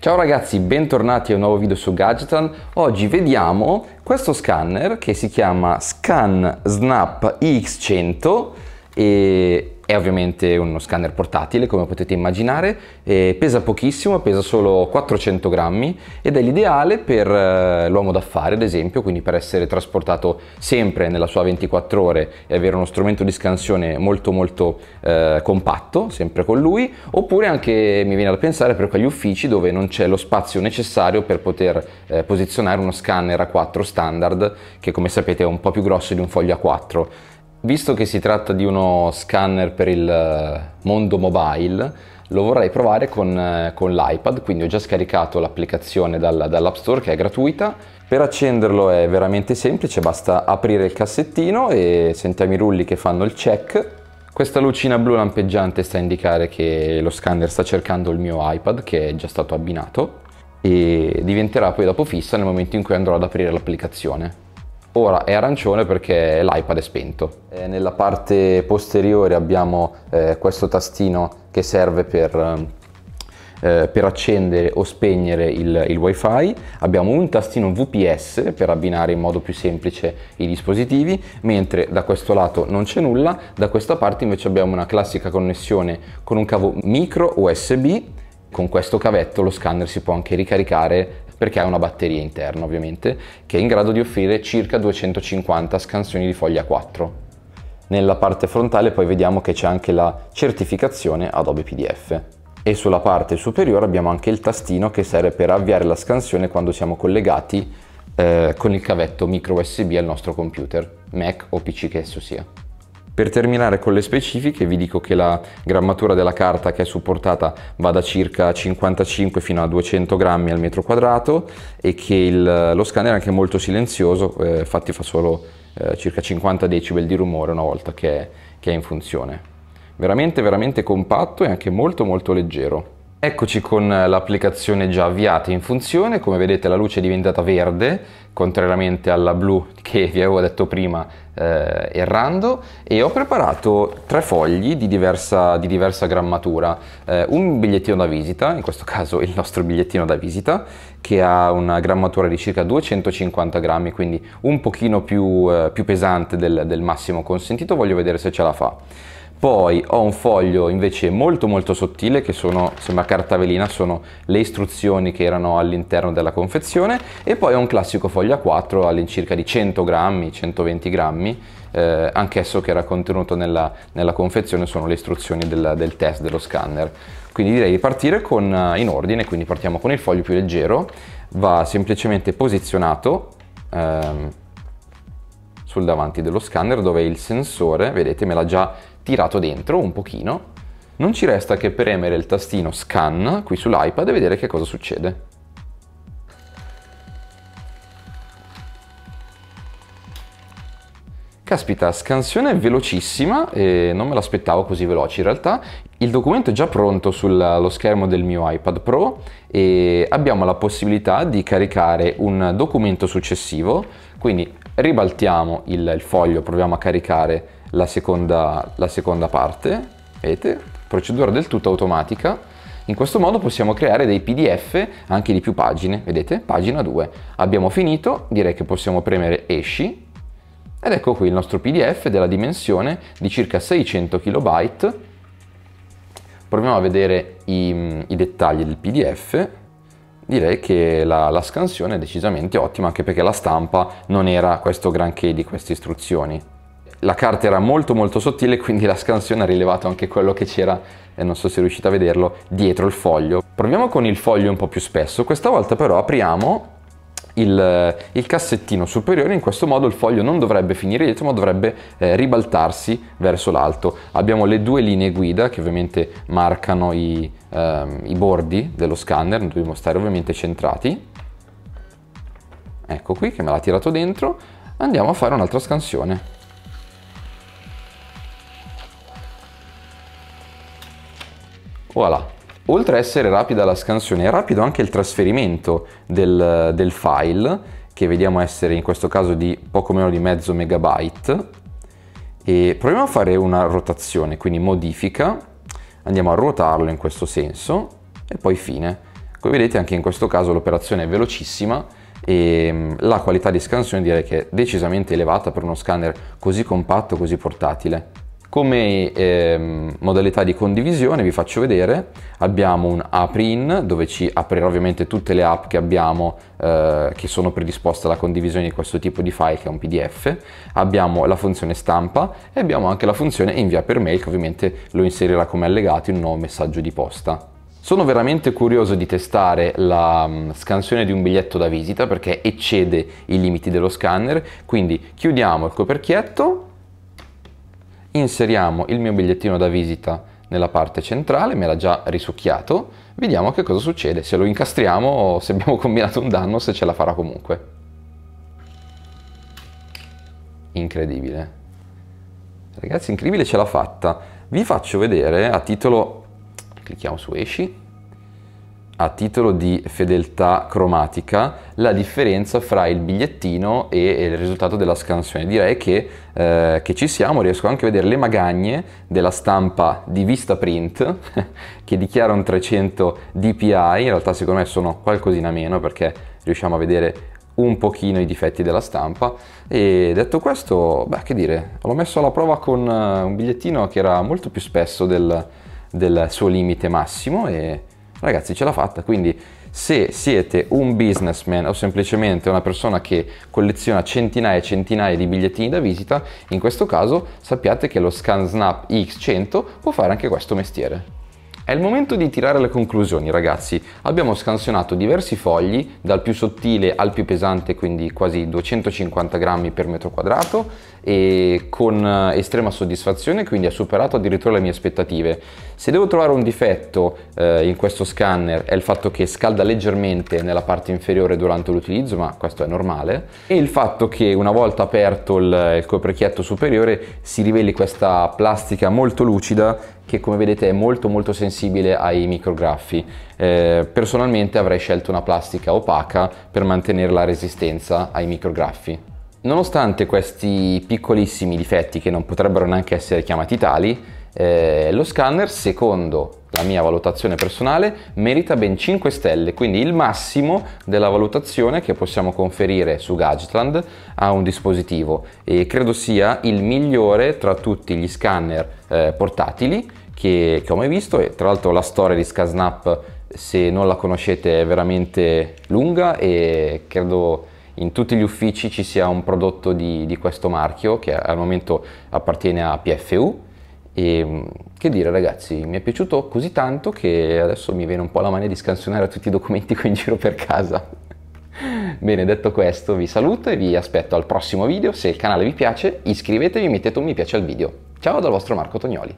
Ciao ragazzi, bentornati a un nuovo video su Gadgetan. Oggi vediamo questo scanner che si chiama Scan Snap X100 e è ovviamente uno scanner portatile, come potete immaginare, pesa pochissimo, pesa solo 400 grammi ed è l'ideale per eh, l'uomo d'affari, ad esempio, quindi per essere trasportato sempre nella sua 24 ore e avere uno strumento di scansione molto molto eh, compatto, sempre con lui, oppure anche mi viene da pensare per quegli uffici dove non c'è lo spazio necessario per poter eh, posizionare uno scanner A4 standard, che come sapete è un po' più grosso di un foglio A4 Visto che si tratta di uno scanner per il eh, mondo mobile, lo vorrei provare con, eh, con l'iPad, quindi ho già scaricato l'applicazione dal, dall'App Store che è gratuita. Per accenderlo è veramente semplice, basta aprire il cassettino e sentiamo i rulli che fanno il check. Questa lucina blu lampeggiante sta a indicare che lo scanner sta cercando il mio iPad che è già stato abbinato e diventerà poi dopo fissa nel momento in cui andrò ad aprire l'applicazione. Ora è arancione perché l'iPad è spento. E eh, nella parte posteriore abbiamo eh, questo tastino che serve per, eh, eh per accendere o spegnere il, il wifi. Abbiamo un tastino VPS per abbinare in modo più semplice i dispositivi, mentre da questo lato non c'è nulla, da questa parte invece abbiamo una classica connessione con un cavo micro USB con questo cavetto lo scanner si può anche ricaricare perché ha una batteria interna ovviamente, che è in grado di offrire circa 250 scansioni di foglia 4. Nella parte frontale poi vediamo che c'è anche la certificazione Adobe PDF. E sulla parte superiore abbiamo anche il tastino che serve per avviare la scansione quando siamo collegati eh, con il cavetto micro USB al nostro computer, Mac o PC che esso sia. Per terminare con le specifiche vi dico che la grammatura della carta che è supportata va da circa 55 fino a 200 grammi al metro quadrato e che il, lo scanner è anche molto silenzioso, eh, infatti fa solo eh, circa 50 decibel di rumore una volta che è, che è in funzione. Veramente veramente compatto e anche molto molto leggero. Eccoci con l'applicazione già avviata in funzione, come vedete la luce è diventata verde, contrariamente alla blu che vi avevo detto prima eh, errando, e ho preparato tre fogli di diversa, di diversa grammatura, eh, un bigliettino da visita, in questo caso il nostro bigliettino da visita, che ha una grammatura di circa 250 grammi, quindi un pochino più, eh, più pesante del, del massimo consentito, voglio vedere se ce la fa. Poi ho un foglio invece molto molto sottile che sono, sembra carta velina, sono le istruzioni che erano all'interno della confezione e poi ho un classico foglio A4 all'incirca di 100 grammi, 120 grammi, eh, anch'esso che era contenuto nella, nella confezione sono le istruzioni del, del, test dello scanner. Quindi direi di partire con, eh, in ordine, quindi partiamo con il foglio più leggero, va semplicemente posizionato. Ehm, sul davanti dello scanner dove il sensore, vedete, me l'ha già tirato dentro un pochino, non ci resta che premere il tastino scan qui sull'iPad e vedere che cosa succede. Caspita, scansione velocissima e non me l'aspettavo così veloce in realtà. Il documento è già pronto sullo schermo del mio iPad Pro e abbiamo la possibilità di caricare un documento successivo, quindi ribaltiamo il, il foglio, proviamo a caricare la seconda, la seconda parte, vedete? Procedura del tutto automatica. In questo modo possiamo creare dei PDF anche di più pagine, vedete? Pagina 2. Abbiamo finito, direi che possiamo premere esci ed ecco qui il nostro PDF della dimensione di circa 600 KB. Proviamo a vedere i, i dettagli del PDF. Direi che la, la scansione è decisamente ottima anche perché la stampa non era questo granché di queste istruzioni la carta era molto molto sottile quindi la scansione ha rilevato anche quello che c'era e non so se riuscite a vederlo dietro il foglio proviamo con il foglio un po' più spesso questa volta però apriamo il, il, cassettino superiore in questo modo il foglio non dovrebbe finire dietro ma dovrebbe eh, ribaltarsi verso l'alto abbiamo le due linee guida che ovviamente marcano i, ehm, i bordi dello scanner dobbiamo stare ovviamente centrati ecco qui che me l'ha tirato dentro andiamo a fare un'altra scansione Voilà. Oltre a essere rapida la scansione, è rapido anche il trasferimento del, del file, che vediamo essere in questo caso di poco meno di mezzo megabyte. E proviamo a fare una rotazione, quindi modifica, andiamo a ruotarlo in questo senso e poi fine. Come vedete anche in questo caso l'operazione è velocissima e mm, la qualità di scansione direi che è decisamente elevata per uno scanner così compatto, così portatile. Come ehm, modalità di condivisione vi faccio vedere, abbiamo un aprin dove ci aprirà ovviamente tutte le app che abbiamo eh, che sono predisposte alla condivisione di questo tipo di file che è un PDF, abbiamo la funzione stampa e abbiamo anche la funzione invia per mail che ovviamente lo inserirà come allegato in un nuovo messaggio di posta. Sono veramente curioso di testare la mm, scansione di un biglietto da visita perché eccede i limiti dello scanner, quindi chiudiamo il coperchietto inseriamo il mio bigliettino da visita nella parte centrale, me l'ha già risucchiato, vediamo che cosa succede, se lo incastriamo o se abbiamo combinato un danno, se ce la farà comunque. Incredibile. Ragazzi, incredibile ce l'ha fatta. Vi faccio vedere a titolo... clicchiamo su esci, a titolo di fedeltà cromatica la differenza fra il bigliettino e, il risultato della scansione. Direi che, eh, che, ci siamo, riesco anche a vedere le magagne della stampa di vista print che dichiara un 300 dpi, in realtà secondo me sono qualcosina meno perché riusciamo a vedere un pochino i difetti della stampa e detto questo, beh che dire, l'ho messo alla prova con eh, un bigliettino che era molto più spesso del, del suo limite massimo e ragazzi ce l'ha fatta quindi se siete un businessman o semplicemente una persona che colleziona centinaia e centinaia di bigliettini da visita in questo caso sappiate che lo ScanSnap X100 può fare anche questo mestiere è il momento di tirare le conclusioni ragazzi, abbiamo scansionato diversi fogli dal più sottile al più pesante quindi quasi 250 grammi per metro quadrato e con eh, estrema soddisfazione quindi ha superato addirittura le mie aspettative. Se devo trovare un difetto eh, in questo scanner è il fatto che scalda leggermente nella parte inferiore durante l'utilizzo ma questo è normale e il fatto che una volta aperto il, il coperchietto superiore si riveli questa plastica molto lucida che come vedete è molto molto sensibile ai micrografi. Eh, personalmente avrei scelto una plastica opaca per mantenere la resistenza ai micrografi. Nonostante questi piccolissimi difetti che non potrebbero neanche essere chiamati tali, eh, lo scanner, secondo la mia valutazione personale, merita ben 5 stelle, quindi il massimo della valutazione che possiamo conferire su Gadgetland a un dispositivo e credo sia il migliore tra tutti gli scanner eh, portatili che, che, ho mai visto e tra l'altro la storia di Scasnap se non la conoscete è veramente lunga e credo in tutti gli uffici ci sia un prodotto di, di questo marchio che al momento appartiene a PFU e mm, che dire ragazzi, mi è piaciuto così tanto che adesso mi viene un po' la mania di scansionare tutti i documenti qui in giro per casa. Bene, detto questo vi saluto e vi aspetto al prossimo video. Se il canale vi piace iscrivetevi e mettete un mi piace al video. Ciao dal vostro Marco Tognoli.